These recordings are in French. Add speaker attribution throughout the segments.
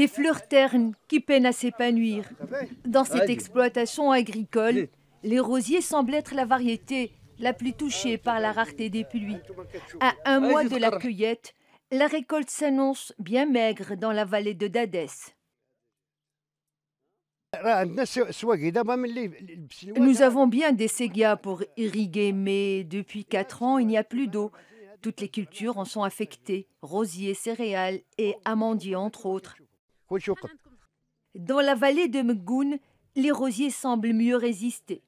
Speaker 1: des fleurs ternes qui peinent à s'épanouir. Dans cette exploitation agricole, les rosiers semblent être la variété la plus touchée par la rareté des pluies. À un mois de la cueillette, la récolte s'annonce bien maigre dans la vallée de Dadès. Nous avons bien des séguias pour irriguer, mais depuis quatre ans, il n'y a plus d'eau. Toutes les cultures en sont affectées, rosiers, céréales et amandiers entre autres. Dans la vallée de Mgoun, les rosiers semblent mieux résister.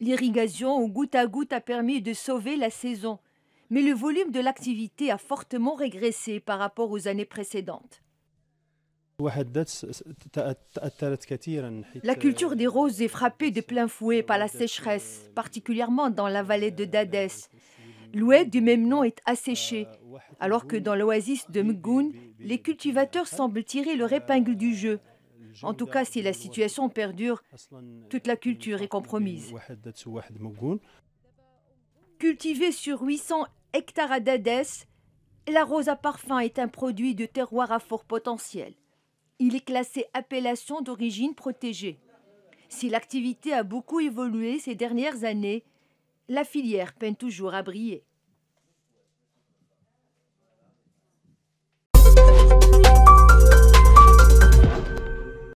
Speaker 1: L'irrigation au goutte à goutte a permis de sauver la saison, mais le volume de l'activité a fortement régressé par rapport aux années précédentes. La culture des roses est frappée de plein fouet par la sécheresse, particulièrement dans la vallée de Dadès. L'oued du même nom est asséché alors que dans l'oasis de Mgoun, les cultivateurs semblent tirer leur épingle du jeu. En tout cas, si la situation perdure, toute la culture est compromise. Cultivée sur 800 hectares à d'Adès, la rose à parfum est un produit de terroir à fort potentiel. Il est classé appellation d'origine protégée. Si l'activité a beaucoup évolué ces dernières années, la filière peine toujours à briller.